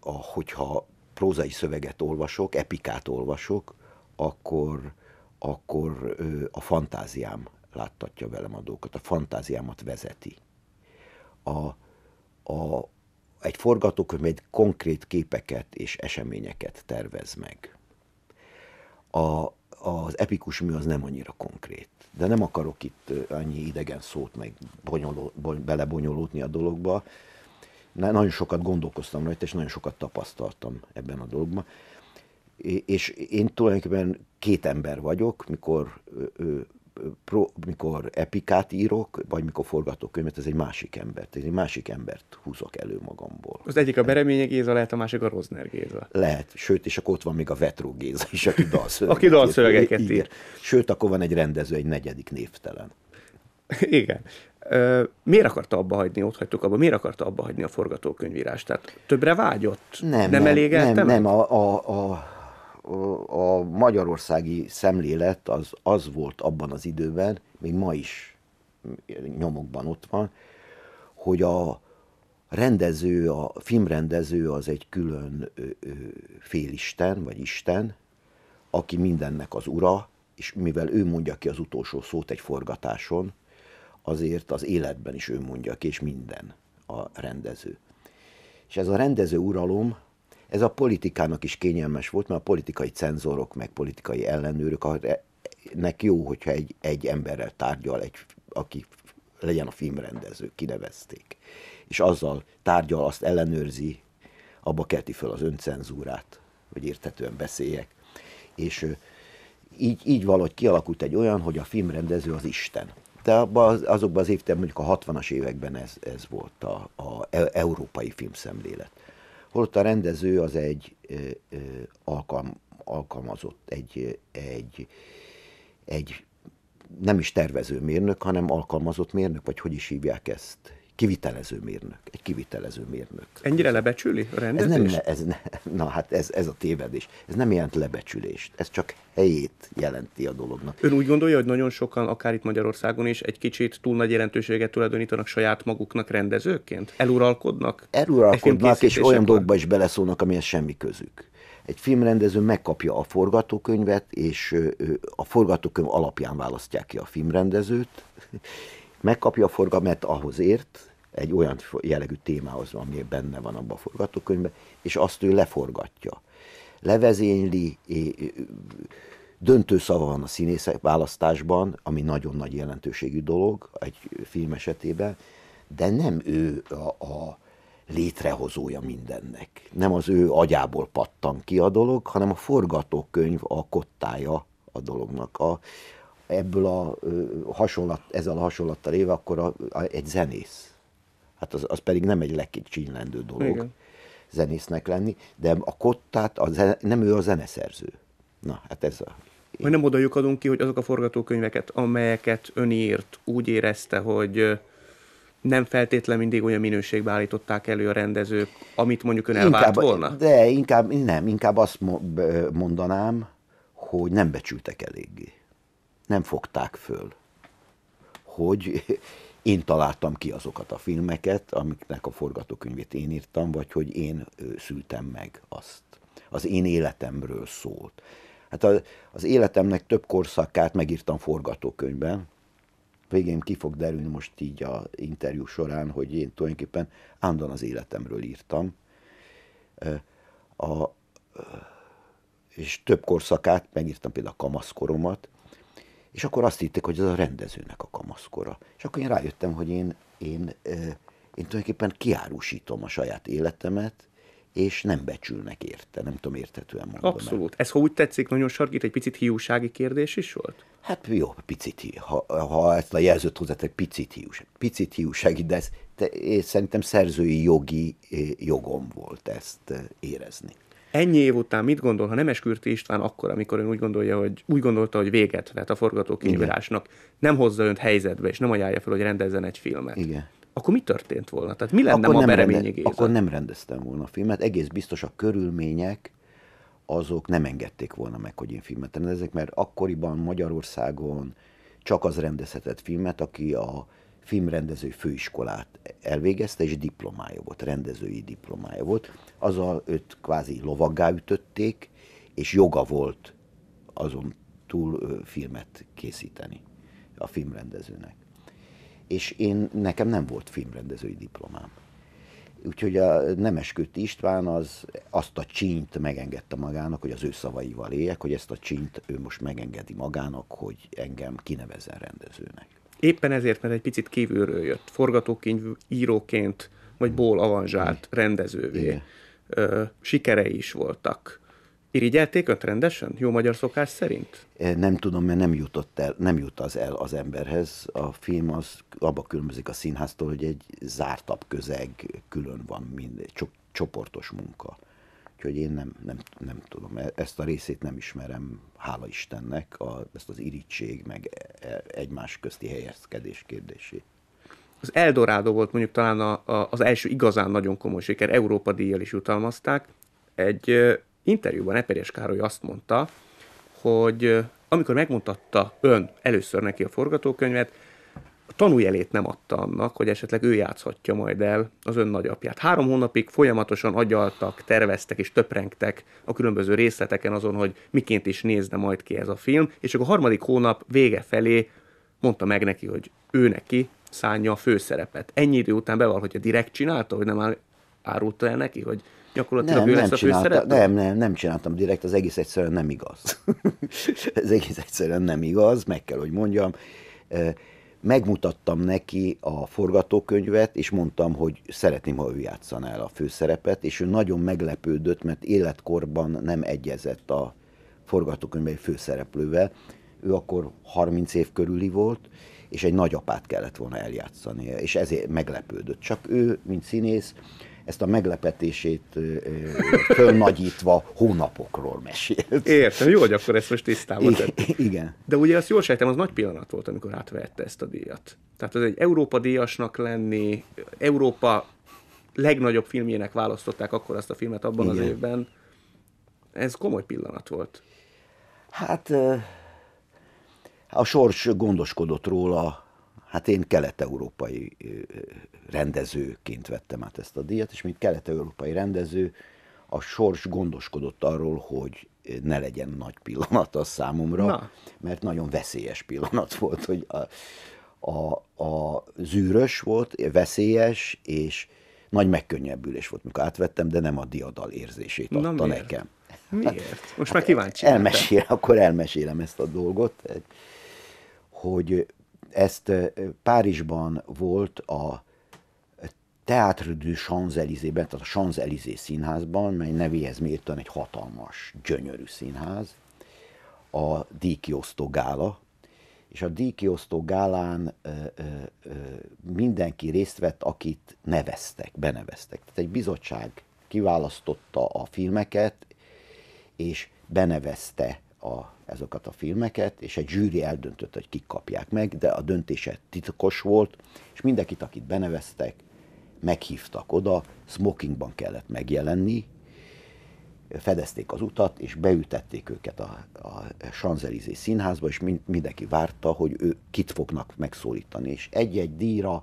a, hogyha prózai szöveget olvasok, epikát olvasok, akkor, akkor a fantáziám láttatja velem a dolgokat, a fantáziámat vezeti. A, a, egy forgatókönyv egy konkrét képeket és eseményeket tervez meg. A, az epikus mű az nem annyira konkrét. De nem akarok itt annyi idegen szót meg bonyoló, bonyol, belebonyolódni a dologba, nagyon sokat gondolkoztam rajta, és nagyon sokat tapasztaltam ebben a dologban. És én tulajdonképpen két ember vagyok, mikor, pro, mikor epikát írok, vagy mikor forgatok könyvet, ez egy másik embert, ez egy másik embert húzok elő magamból. Az egyik a Bereménye Géza, lehet a másik a Rosner Géza. Lehet, sőt, és akkor ott van még a Vetró Géza is, aki dalszövegeket, aki dalszövegeket ír. ír. Sőt, akkor van egy rendező, egy negyedik névtelen. Igen miért akarta abba hagyni, ott hagytuk abba, miért akarta abba hagyni a forgatókönyvírást? Tehát többre vágyott? Nem, nem, nem Nem, nem, nem a, a, a, a magyarországi szemlélet az, az volt abban az időben, még ma is nyomokban ott van, hogy a rendező, a filmrendező az egy külön ö, ö, félisten, vagy isten, aki mindennek az ura, és mivel ő mondja ki az utolsó szót egy forgatáson, azért az életben is ő mondja ki, és minden a rendező. És ez a rendező uralom, ez a politikának is kényelmes volt, mert a politikai cenzorok, meg politikai ellenőrök, nek jó, hogyha egy, egy emberrel tárgyal, egy, aki legyen a filmrendező, kinevezték. És azzal tárgyal, azt ellenőrzi, abba kelti föl az öncenzúrát, hogy érthetően beszéljek. És így, így valahogy kialakult egy olyan, hogy a filmrendező az Isten de azokban az évtizedben, mondjuk a 60-as években ez, ez volt a, a e, európai filmszemlélet. Holott a rendező az egy ö, ö, alkalm, alkalmazott, egy, egy, egy nem is tervező mérnök, hanem alkalmazott mérnök, vagy hogy is hívják ezt kivitelező mérnök. Egy kivitelező mérnök. Ennyire lebecsüli a rendezés? Ez nem, ez ne, na hát ez, ez a tévedés. Ez nem jelent lebecsülést, ez csak helyét jelenti a dolognak. Ön úgy gondolja, hogy nagyon sokan, akár itt Magyarországon is, egy kicsit túl nagy jelentőséget tulajdonítanak saját maguknak rendezőként? Eluralkodnak? Eluralkodnak, és olyan dolgokba is beleszólnak, amihez semmi közük egy filmrendező megkapja a forgatókönyvet, és a forgatókönyv alapján választják ki a filmrendezőt, megkapja a forgalmat ahhoz ért, egy olyan jellegű témához, ami benne van abban a forgatókönyvben, és azt ő leforgatja. Levezényli, döntő szava van a színészek választásban, ami nagyon nagy jelentőségű dolog egy film esetében, de nem ő a, a létrehozója mindennek. Nem az ő agyából pattan ki a dolog, hanem a forgatókönyv a kottája a dolognak. A, ebből a hasonlat, ezzel a hasonlattal éve akkor a, a, egy zenész Hát az, az pedig nem egy lekicsinlendő dolog Igen. zenésznek lenni, de a kottát a zene, nem ő a zeneszerző. Na, hát ez a... Hogy nem oda adunk ki, hogy azok a forgatókönyveket, amelyeket ön írt, úgy érezte, hogy nem feltétlen mindig olyan minőségbe állították elő a rendezők, amit mondjuk ön elvárt inkább, volna? De inkább nem, inkább azt mondanám, hogy nem becsültek eléggé. Nem fogták föl, hogy én találtam ki azokat a filmeket, amiknek a forgatókönyvét én írtam, vagy hogy én szültem meg azt. Az én életemről szólt. Hát az, az életemnek több korszakát megírtam forgatókönyvben, végén ki fog derülni most így a interjú során, hogy én tulajdonképpen ándan az életemről írtam. A, és több korszakát, megírtam például a kamaszkoromat, és akkor azt hitték, hogy ez a rendezőnek a kamaszkora. És akkor én rájöttem, hogy én, én, én tulajdonképpen kiárusítom a saját életemet, és nem becsülnek érte, nem tudom érthetően mondani. Abszolút. Ez, ha úgy tetszik, nagyon sarkít, egy picit hiúsági kérdés is volt? Hát jó, picit, hiú. ha, ha ezt a jelzőt hozzátek, picit hiús. Picit hiúsági, de ez, te, én szerintem szerzői jogi jogom volt ezt érezni ennyi év után mit gondol, ha nem eskürti István akkor, amikor ön úgy gondolja, hogy úgy gondolta, hogy véget vet a forgatókönyvírásnak, nem hozza önt helyzetbe, és nem ajánlja fel, hogy rendezzen egy filmet. Igen. Akkor mi történt volna? Tehát mi lenne akkor ma Bereményi rende- Akkor nem rendeztem volna a filmet. Egész biztos a körülmények, azok nem engedték volna meg, hogy én filmet rendezek, mert akkoriban Magyarországon csak az rendezhetett filmet, aki a filmrendező főiskolát elvégezte, és diplomája volt, rendezői diplomája volt. Azzal őt kvázi lovaggá ütötték, és joga volt azon túl filmet készíteni a filmrendezőnek. És én, nekem nem volt filmrendezői diplomám. Úgyhogy a Nemeskőt István az azt a csínyt megengedte magának, hogy az ő szavaival éljek, hogy ezt a csínyt ő most megengedi magának, hogy engem kinevezzen rendezőnek. Éppen ezért, mert egy picit kívülről jött, forgatókönyv íróként, vagy ból avanzsált rendezővé. Igen. Ö, sikerei is voltak. Irigyelték önt rendesen? Jó magyar szokás szerint? Nem tudom, mert nem, jutott el, nem jut az el az emberhez. A film az abba különbözik a színháztól, hogy egy zártabb közeg, külön van mind, csoportos munka. Úgyhogy én nem, nem, nem tudom, e, ezt a részét nem ismerem, hála Istennek, a, ezt az irítség, meg e, e, egymás közti helyezkedés kérdését. Az Eldorado volt mondjuk talán a, a, az első igazán nagyon komoly siker, Európa díjjal is jutalmazták. Egy ö, interjúban Eperjes Károly azt mondta, hogy ö, amikor megmutatta ön először neki a forgatókönyvet, tanújelét nem adta annak, hogy esetleg ő játszhatja majd el az ön nagyapját. Három hónapig folyamatosan agyaltak, terveztek és töprengtek a különböző részleteken azon, hogy miként is nézne majd ki ez a film, és akkor a harmadik hónap vége felé mondta meg neki, hogy ő neki szánja a főszerepet. Ennyi idő után beval, a direkt csinálta, hogy nem árulta el neki, hogy gyakorlatilag nem, ő nem lesz a Nem, nem, nem csináltam direkt, az egész egyszerűen nem igaz. ez egész egyszerűen nem igaz, meg kell, hogy mondjam megmutattam neki a forgatókönyvet, és mondtam, hogy szeretném, ha ő játszaná el a főszerepet, és ő nagyon meglepődött, mert életkorban nem egyezett a forgatókönyvei főszereplővel. Ő akkor 30 év körüli volt, és egy nagyapát kellett volna eljátszani, és ezért meglepődött. Csak ő, mint színész, ezt a meglepetését fölnagyítva hónapokról mesélt. Értem, jó, hogy akkor ezt most tisztában tett. Igen. De ugye azt jól sejtem, az nagy pillanat volt, amikor átvehette ezt a díjat. Tehát az egy Európa díjasnak lenni, Európa legnagyobb filmjének választották akkor azt a filmet abban Igen. az évben. Ez komoly pillanat volt. Hát a sors gondoskodott róla hát én kelet-európai rendezőként vettem át ezt a díjat, és mint kelet-európai rendező a sors gondoskodott arról, hogy ne legyen nagy pillanat a számomra, Na. mert nagyon veszélyes pillanat volt, hogy a, a, a zűrös volt, veszélyes, és nagy megkönnyebbülés volt, mikor átvettem, de nem a diadal érzését adta Na, miért? nekem. Miért? Most már kíváncsi. Hát elmesél, akkor elmesélem ezt a dolgot, hogy ezt Párizsban volt a Théâtre du Champs-Élysées-ben, tehát a Champs-Élysées színházban, mely nevéhez mérten egy hatalmas, gyönyörű színház, a díjkiosztó gála, és a díjkiosztó gálán ö, ö, ö, mindenki részt vett, akit neveztek, beneveztek. Tehát egy bizottság kiválasztotta a filmeket, és benevezte a, ezeket a filmeket, és egy zsűri eldöntött, hogy kik kapják meg, de a döntése titkos volt, és mindenkit, akit beneveztek, meghívtak oda, smokingban kellett megjelenni, fedezték az utat, és beültették őket a, a Sanzelizé színházba, és mind, mindenki várta, hogy ő kit fognak megszólítani, és egy-egy díjra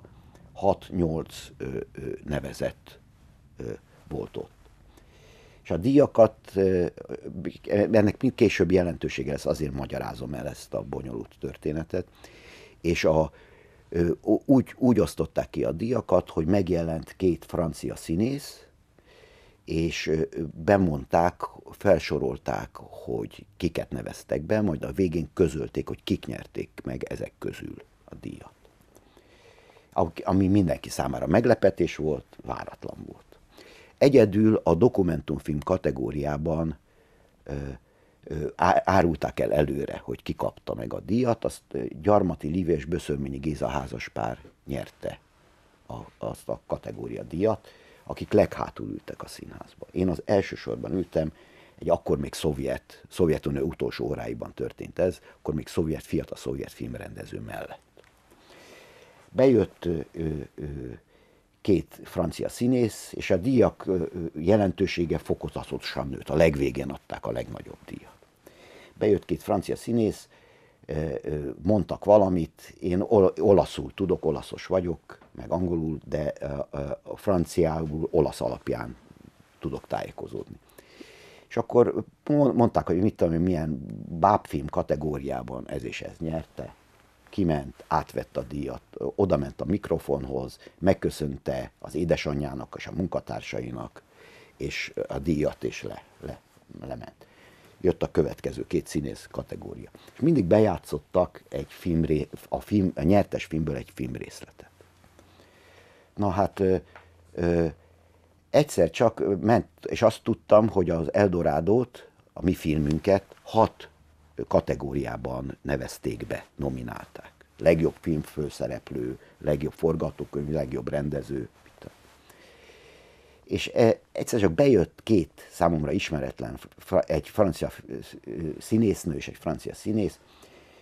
6-8 nevezett ö, volt ott és a díjakat, ennek mind később jelentősége lesz, azért magyarázom el ezt a bonyolult történetet, és a, úgy, úgy osztották ki a díjakat, hogy megjelent két francia színész, és bemondták, felsorolták, hogy kiket neveztek be, majd a végén közölték, hogy kik nyerték meg ezek közül a díjat. Ami mindenki számára meglepetés volt, váratlan volt. Egyedül a dokumentumfilm kategóriában ö, ö, árulták el előre, hogy ki kapta meg a díjat, azt Gyarmati Liv és Böszörményi Géza házaspár nyerte a, azt a kategória díjat, akik leghátul ültek a színházba. Én az elsősorban ültem, egy akkor még szovjet, Szovjetunió utolsó óráiban történt ez, akkor még szovjet, fiatal szovjet filmrendező mellett. Bejött ö, ö, két francia színész, és a díjak jelentősége fokozatosan nőtt. A legvégén adták a legnagyobb díjat. Bejött két francia színész, mondtak valamit, én olaszul tudok, olaszos vagyok, meg angolul, de a franciául olasz alapján tudok tájékozódni. És akkor mondták, hogy mit tudom, milyen bábfilm kategóriában ez és ez nyerte kiment, átvette a díjat, odament a mikrofonhoz, megköszönte az édesanyjának és a munkatársainak, és a díjat is le, le, lement. Jött a következő két színész kategória. És mindig bejátszottak egy film, a, film, a nyertes filmből egy film részletet. Na hát ö, ö, egyszer csak ment, és azt tudtam, hogy az Eldorádót, a mi filmünket hat kategóriában nevezték be, nominálták. Legjobb filmfőszereplő, legjobb forgatókönyv, legjobb rendező. És e, egyszer csak bejött két számomra ismeretlen, egy francia színésznő és egy francia színész,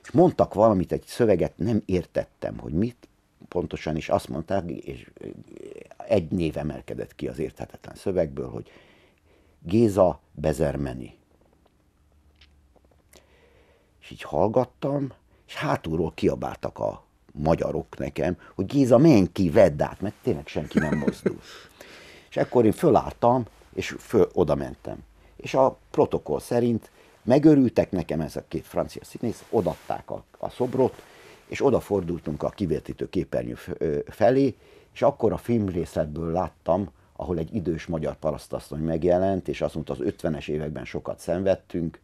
és mondtak valamit, egy szöveget, nem értettem, hogy mit pontosan, és azt mondták, és egy név emelkedett ki az érthetetlen szövegből, hogy Géza Bezermeni és így hallgattam, és hátulról kiabáltak a magyarok nekem, hogy Géza, menj ki, vedd át, mert tényleg senki nem mozdul. és ekkor én fölálltam, és föl, oda mentem. És a protokoll szerint megörültek nekem ez a két francia színész, odatták a, a szobrot, és odafordultunk a kivértítő képernyő felé, és akkor a filmrészletből láttam, ahol egy idős magyar parasztasszony megjelent, és azt mondta, az 50-es években sokat szenvedtünk,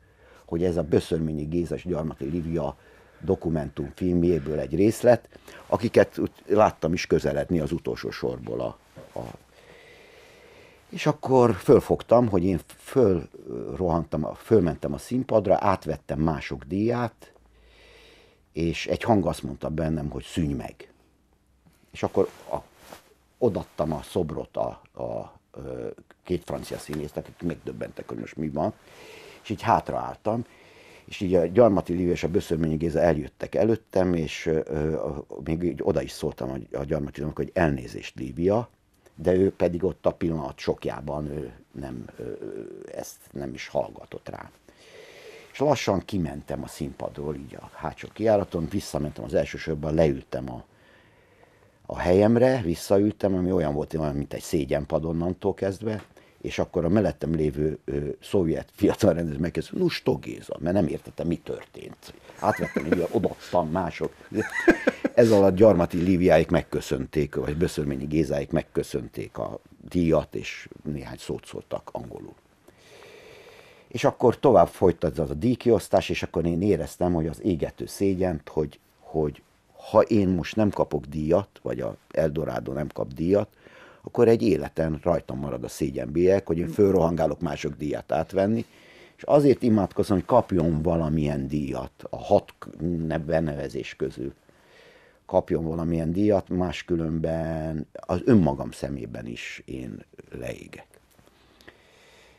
hogy ez a Böszörményi Gézes Gyarmati Livia filmjéből egy részlet, akiket láttam is közeledni az utolsó sorból a, a és akkor fölfogtam, hogy én fölrohantam, fölmentem a színpadra, átvettem mások díját, és egy hang azt mondta bennem, hogy szűnj meg. És akkor a, odattam a szobrot a, a, a két francia színésznek, akik megdöbbentek, hogy most mi van, és így hátraálltam, és így a Gyarmati Lívia és a Böszörményi Géza eljöttek előttem, és ö, még így oda is szóltam a, a Gyarmati hogy elnézést Lívia, de ő pedig ott a pillanat sokjában ő nem, ö, ezt nem is hallgatott rá. És lassan kimentem a színpadról, így a hátsó kiáraton, visszamentem az első leültem a, a helyemre, visszaültem, ami olyan volt, mint egy szégyenpad onnantól kezdve, és akkor a mellettem lévő ö, szovjet fiatal rendező megkezdte, no Stogéza, mert nem értette, mi történt. Átvettem, hogy odottam mások. Ez alatt Gyarmati Líviáik megköszönték, vagy Böszörményi Gézáik megköszönték a díjat, és néhány szót szóltak angolul. És akkor tovább folytat az a díjkiosztás, és akkor én éreztem, hogy az égető szégyent, hogy, hogy ha én most nem kapok díjat, vagy a Eldorado nem kap díjat, akkor egy életen rajtam marad a szégyenbélyek, hogy én fölrohangálok mások díjat átvenni, és azért imádkozom, hogy kapjon valamilyen díjat a hat benevezés közül. Kapjon valamilyen díjat, máskülönben az önmagam szemében is én leégek.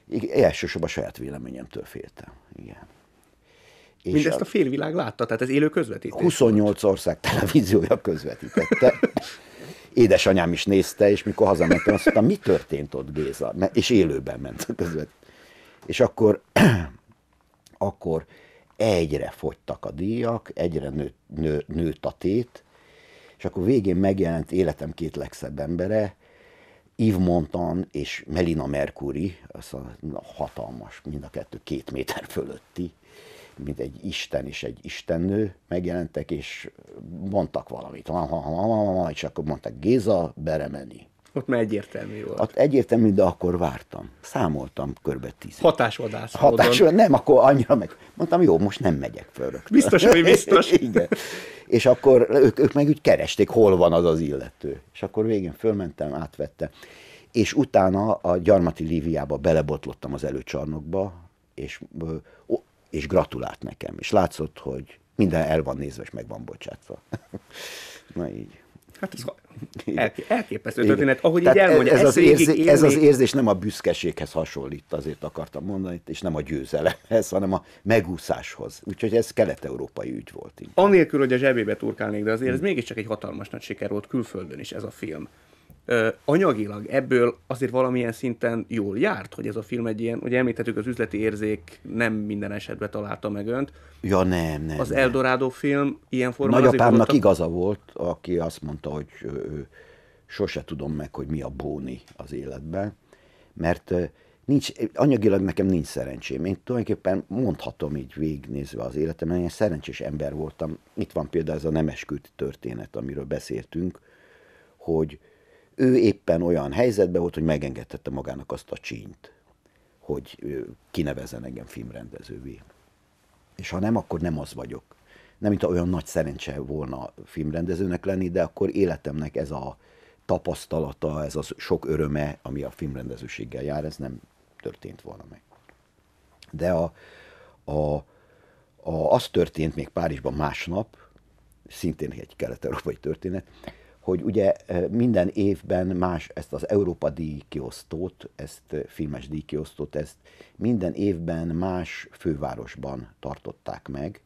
Igen, elsősorban a saját véleményemtől féltem. Igen. És Mindezt a félvilág látta, tehát ez élő közvetítés. 28 ország televíziója közvetítette. édesanyám is nézte, és mikor hazamentem, azt mondtam, mi történt ott Géza? És élőben ment közvet. És akkor, akkor egyre fogytak a díjak, egyre nő, nő, nőtt a tét, és akkor végén megjelent életem két legszebb embere, Yves Montan és Melina Mercury, az a hatalmas, mind a kettő két méter fölötti, mint egy isten és egy istennő megjelentek, és mondtak valamit, ha, ha, ha, ha, ha, és akkor mondták, Géza, beremeni. Ott már egyértelmű volt. Ott egyértelmű, de akkor vártam. Számoltam körbe tíz. Hatásodás. Hatás, nem, akkor annyira meg. Mondtam, jó, most nem megyek föl rögtön. Biztos, hogy biztos. Igen. És akkor ők, ők meg úgy keresték, hol van az az illető. És akkor végén fölmentem, átvette. És utána a gyarmati Líviába belebotlottam az előcsarnokba, és és gratulált nekem. És látszott, hogy minden el van nézve, és meg van bocsátva. Na így. Hát ez elképesztő Igen. történet, ahogy Tehát így elmondja. Ez, ez, az érzé, élni... ez az érzés nem a büszkeséghez hasonlít, azért akartam mondani, és nem a győzelemhez, hanem a megúszáshoz. Úgyhogy ez kelet-európai ügy volt. Inkább. Anélkül, hogy a zsebébe turkálnék, de azért ez mégiscsak egy hatalmas nagy siker volt külföldön is ez a film anyagilag ebből azért valamilyen szinten jól járt, hogy ez a film egy ilyen, ugye említettük, az üzleti érzék nem minden esetben találta meg önt. Ja, nem, nem. Az nem. Eldorado film ilyen formában... Nagyapámnak azért, igaza volt, aki azt mondta, hogy ő, sose tudom meg, hogy mi a bóni az életben, mert nincs, anyagilag nekem nincs szerencsém. Én tulajdonképpen mondhatom így végignézve az életemben, én szerencsés ember voltam. Itt van például ez a nemeskült történet, amiről beszéltünk, hogy ő éppen olyan helyzetben volt, hogy megengedhette magának azt a csínyt, hogy kinevezzen engem filmrendezővé. És ha nem, akkor nem az vagyok. Nem, mint olyan nagy szerencse volna filmrendezőnek lenni, de akkor életemnek ez a tapasztalata, ez az sok öröme, ami a filmrendezőséggel jár, ez nem történt volna meg. De a, a, a, az történt még Párizsban másnap, szintén egy kelet-európai történet, hogy ugye eh, minden évben más, ezt az Európa kiosztót, ezt eh, filmes kiosztót, ezt minden évben más fővárosban tartották meg,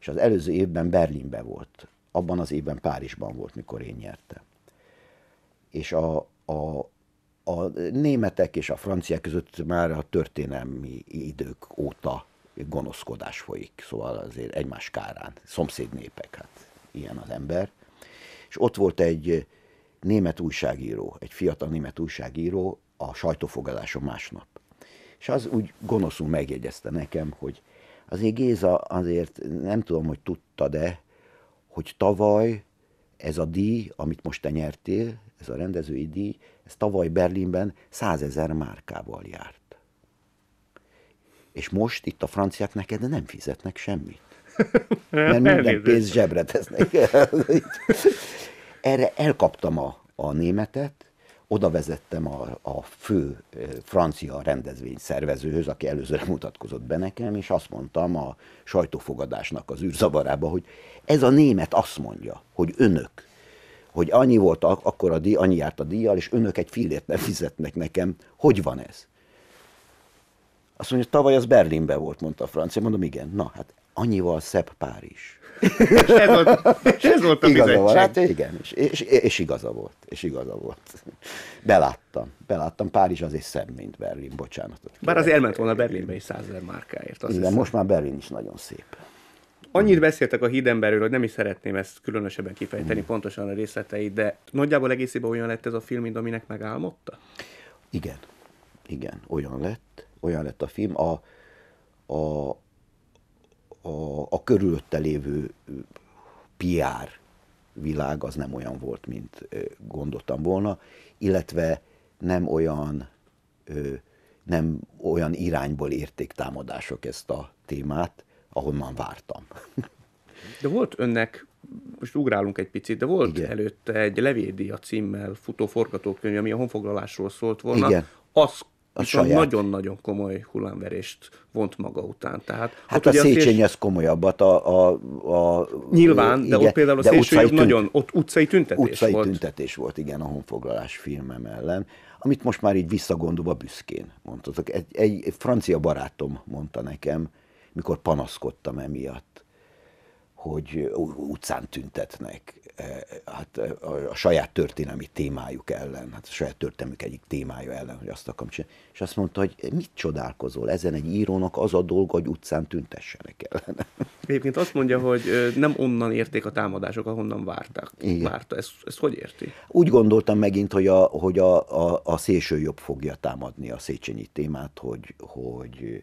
és az előző évben Berlinben volt, abban az évben Párizsban volt, mikor én nyerte, És a, a, a németek és a franciák között már a történelmi idők óta gonoszkodás folyik, szóval azért egymás kárán, szomszéd népek, hát ilyen az ember és ott volt egy eh, német újságíró, egy fiatal német újságíró a sajtófogadáson másnap. És az úgy gonoszul megjegyezte nekem, hogy azért Géza, azért nem tudom, hogy tudta de hogy tavaly ez a díj, amit most te nyertél, ez a rendezői díj, ez tavaly Berlinben százezer márkával járt. És most itt a franciák neked nem fizetnek semmit. Mert minden pénz zsebre tesznek. Erre elkaptam a, a németet, oda vezettem a, a fő francia rendezvény szervezőhöz, aki előzőre mutatkozott be nekem, és azt mondtam a sajtófogadásnak az űrzavarába, hogy ez a német azt mondja, hogy önök, hogy annyi volt akkor a díj, annyi járt a díjjal, és önök egy fillért nem fizetnek nekem, hogy van ez? Azt mondja, tavaly az Berlinbe volt, mondta a francia. Mondom, igen. Na, hát annyival szebb Párizs. és ez volt, és ez volt a volt, hát igen, és, és, és, igaza volt, és igaza volt. Beláttam, beláttam, Párizs azért szebb, mint Berlin, bocsánatot. Bár az elment volna Berlinbe is százezer márkáért. Azt igen, most már Berlin is nagyon szép. Annyit beszéltek a hídemberről, hogy nem is szeretném ezt különösebben kifejteni, mm. pontosan a részleteit, de nagyjából egészében olyan lett ez a film, mint aminek megálmodta? Igen, igen, olyan lett olyan lett a film, a, a, a, a körülötte lévő PR világ az nem olyan volt, mint gondoltam volna, illetve nem olyan, nem olyan irányból érték támadások ezt a témát, ahonnan vártam. De volt önnek, most ugrálunk egy picit, de volt Igen. előtte egy Levédia címmel futó forgatókönyv, ami a honfoglalásról szólt volna. Igen. Az saját. nagyon-nagyon komoly hullámverést vont maga után. Tehát hát a Széchenyi az komolyabbat. A, a, a, Nyilván, igen, de ott például a Széchenyi tünt... nagyon, ott utcai tüntetés utcai volt. tüntetés volt, igen, a honfoglalás filmem ellen, amit most már így visszagondolva büszkén mondtatok. Egy, egy francia barátom mondta nekem, mikor panaszkodtam emiatt, hogy utcán tüntetnek e, hát e, a, a saját történelmi témájuk ellen, hát a saját történelmük egyik témája ellen, hogy azt akarom csinálni. És azt mondta, hogy mit csodálkozol, ezen egy írónak az a dolga, hogy utcán tüntessenek ellen. Egyébként azt mondja, hogy nem onnan érték a támadások, ahonnan vártak. Igen. Várta. Ezt, ezt hogy érti? Úgy gondoltam megint, hogy a, hogy a, a, a szélső jobb fogja támadni a Széchenyi témát, hogy, hogy,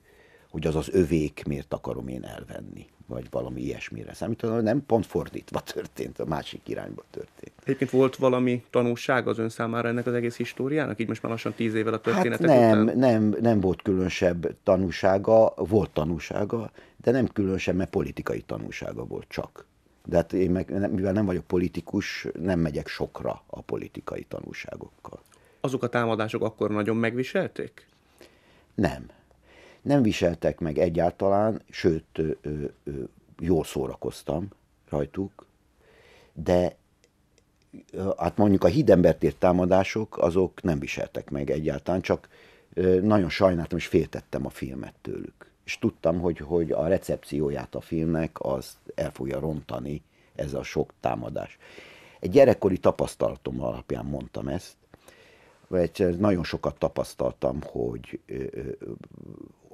hogy az az övék miért akarom én elvenni vagy valami ilyesmire hogy nem pont fordítva történt, a másik irányba történt. Egyébként volt valami tanulság az ön számára ennek az egész históriának, így most már lassan tíz évvel a hát történetek hát nem, után? Nem, nem volt különösebb tanulsága, volt tanulsága, de nem különösebb, mert politikai tanulsága volt csak. De hát én meg, mivel nem vagyok politikus, nem megyek sokra a politikai tanulságokkal. Azok a támadások akkor nagyon megviselték? Nem, nem viseltek meg egyáltalán, sőt, ö, ö, jól szórakoztam rajtuk, de hát mondjuk a hídembert támadások, azok nem viseltek meg egyáltalán, csak nagyon sajnáltam és féltettem a filmet tőlük. És tudtam, hogy, hogy a recepcióját a filmnek az el fogja rontani ez a sok támadás. Egy gyerekkori tapasztalatom alapján mondtam ezt, vagy nagyon sokat tapasztaltam, hogy,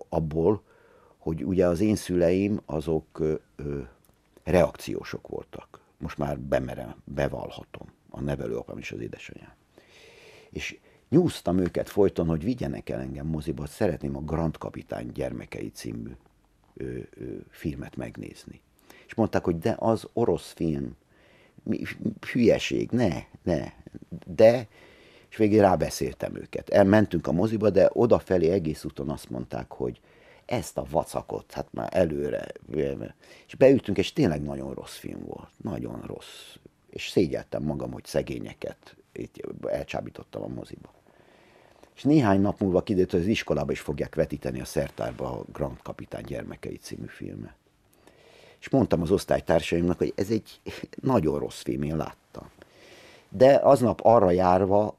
abból, hogy ugye az én szüleim azok ö, ö, reakciósok voltak. Most már bemerem, bevallhatom. A nevelőapám is az édesanyám. És nyúztam őket folyton, hogy vigyenek el engem moziba, szeretném a Grand Kapitány gyermekei című ö, ö, filmet megnézni. És mondták, hogy de az orosz film, mi, hülyeség, ne, ne. De és végig rábeszéltem őket. Elmentünk a moziba, de odafelé egész úton azt mondták, hogy ezt a vacakot, hát már előre. És beültünk, és tényleg nagyon rossz film volt. Nagyon rossz. És szégyeltem magam, hogy szegényeket itt elcsábítottam a moziba. És néhány nap múlva kiderült, hogy az iskolába is fogják vetíteni a szertárba a Grand Kapitány gyermekei című filmet. És mondtam az osztálytársaimnak, hogy ez egy nagyon rossz film, én láttam. De aznap arra járva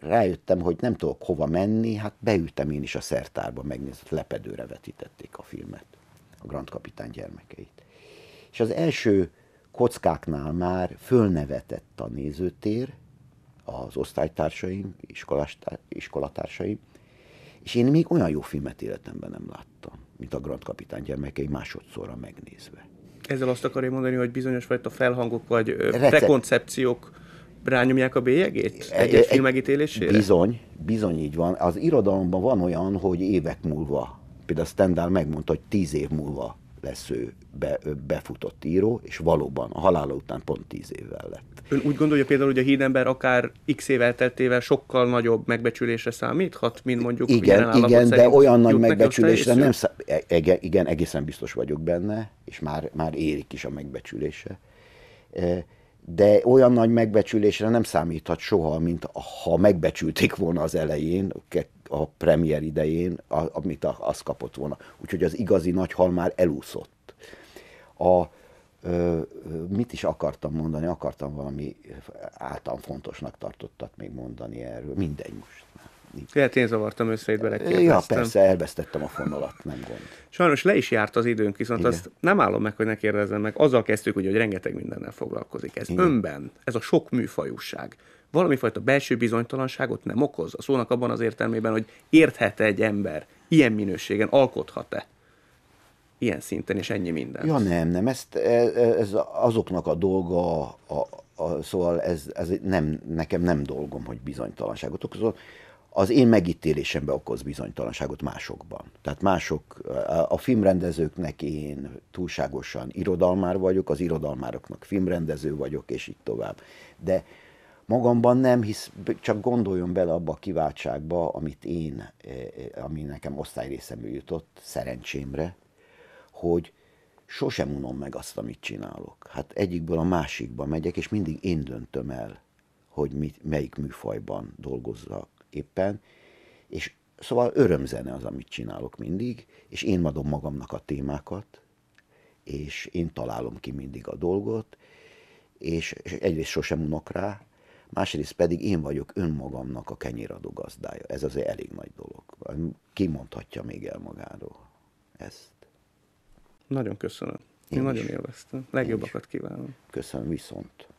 rájöttem, hogy nem tudok hova menni, hát beültem én is a szertárba, megnézett lepedőre vetítették a filmet, a Grand Kapitány gyermekeit. És az első kockáknál már fölnevetett a nézőtér, az osztálytársaim, iskolatársaim, és én még olyan jó filmet életemben nem láttam, mint a Grand Kapitány gyermekei másodszorra megnézve. Ezzel azt akarja mondani, hogy bizonyos fajta felhangok vagy Recep- prekoncepciók rányomják a bélyegét? Egy-egy film megítélésére? Bizony, bizony így van. Az irodalomban van olyan, hogy évek múlva, például Stendhal megmondta, hogy tíz év múlva lesz ő be, befutott író, és valóban a halála után pont tíz évvel lett. Ön úgy gondolja például, hogy a hídember akár x év elteltével sokkal nagyobb megbecsülésre számíthat, mint mondjuk Igen, igen de olyan nagy megbecsülésre nem szám... igen, e- igen, egészen biztos vagyok benne, és már, már érik is a megbecsülése. E- de olyan nagy megbecsülésre nem számíthat soha, mint ha megbecsülték volna az elején, a premier idején, amit az kapott volna. Úgyhogy az igazi nagy hal már elúszott. A, ö, mit is akartam mondani? Akartam valami általán fontosnak tartottat még mondani erről. Mindegy most. Már. Tehát én zavartam össze, itt belekérdeztem. Ja, persze, elvesztettem a fonalat, nem gond. Sajnos le is járt az időnk, viszont Igen. azt nem állom meg, hogy ne kérdezzem meg. Azzal kezdtük, hogy rengeteg mindennel foglalkozik. Ez Igen. önben, ez a sok műfajúság valami fajta belső bizonytalanságot nem okoz? A szónak abban az értelmében, hogy érthet -e egy ember ilyen minőségen, alkothat-e? Ilyen szinten, és ennyi minden. Ja nem, nem, ezt, e, e, ez azoknak a dolga, a, a, szóval ez, ez nem, nekem nem dolgom, hogy bizonytalanságot okozol az én megítélésembe okoz bizonytalanságot másokban. Tehát mások, a filmrendezőknek én túlságosan irodalmár vagyok, az irodalmároknak filmrendező vagyok, és így tovább. De magamban nem, hisz csak gondoljon bele abba a kiváltságba, amit én, e, e, ami nekem osztályrészemű jutott, szerencsémre, hogy sosem unom meg azt, amit csinálok. Hát egyikből a másikba megyek, és mindig én döntöm el, hogy mit, melyik műfajban dolgozzak, éppen, és szóval örömzene az, amit csinálok mindig, és én adom magamnak a témákat, és én találom ki mindig a dolgot, és egyrészt sosem unok rá, másrészt pedig én vagyok önmagamnak a kenyéradó gazdája. Ez azért elég nagy dolog. Ki mondhatja még el magáról ezt? Nagyon köszönöm. Én, én nagyon élveztem. Legjobbakat kívánom. Köszönöm, viszont.